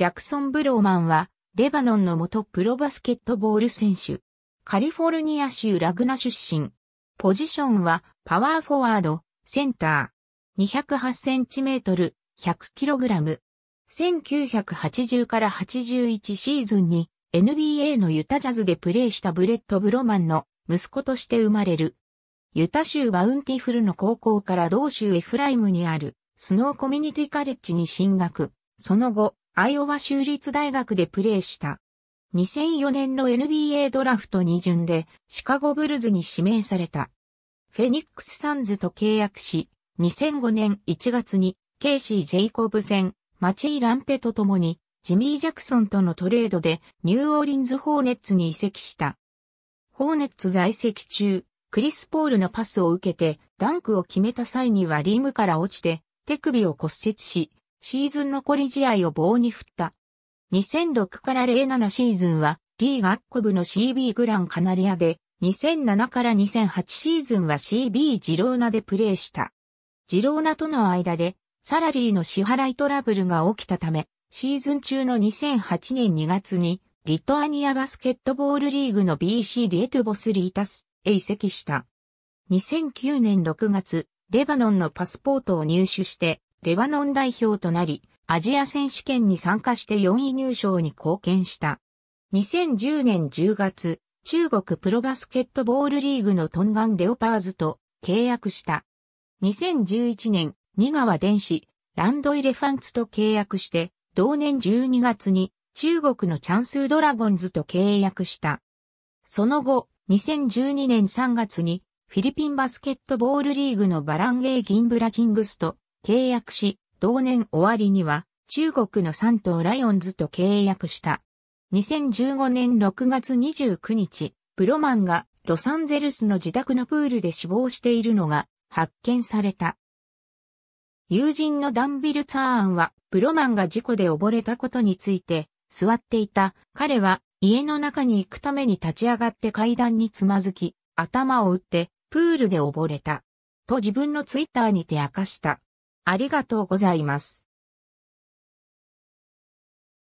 ジャクソン・ブローマンは、レバノンの元プロバスケットボール選手。カリフォルニア州ラグナ出身。ポジションは、パワーフォワード、センター。208センチメートル、100キログラム。1980から81シーズンに NBA のユタジャズでプレーしたブレット・ブロマンの息子として生まれる。ユタ州バウンティフルの高校から同州エフライムにあるスノーコミュニティカレッジに進学。その後、アイオワ州立大学でプレーした。2004年の NBA ドラフト2巡でシカゴブルズに指名された。フェニックスサンズと契約し、2005年1月にケイシー・ジェイコブ戦、マチェイ・ランペと共にジミー・ジャクソンとのトレードでニューオーリンズ・ホーネッツに移籍した。ホーネッツ在籍中、クリス・ポールのパスを受けてダンクを決めた際にはリームから落ちて手首を骨折し、シーズン残り試合を棒に振った。2006から07シーズンは、リーガッコブの CB グランカナリアで、2007から2008シーズンは CB ジローナでプレーした。ジローナとの間で、サラリーの支払いトラブルが起きたため、シーズン中の2008年2月に、リトアニアバスケットボールリーグの BC リエトゥボスリータスへ移籍した。2009年6月、レバノンのパスポートを入手して、レバノン代表となり、アジア選手権に参加して4位入賞に貢献した。2010年10月、中国プロバスケットボールリーグのトンガンレオパーズと契約した。2011年、ニガワ電子、ランドイレファンツと契約して、同年12月に中国のチャンスドラゴンズと契約した。その後、2012年3月にフィリピンバスケットボールリーグのバランゲー・ギンブラ・キングスと契約し、同年終わりには中国の山東ライオンズと契約した。2015年6月29日、ブロマンがロサンゼルスの自宅のプールで死亡しているのが発見された。友人のダンビル・ツァーンは、ブロマンが事故で溺れたことについて、座っていた彼は家の中に行くために立ち上がって階段につまずき、頭を打ってプールで溺れた。と自分のツイッターにて明かした。ありがとうございます。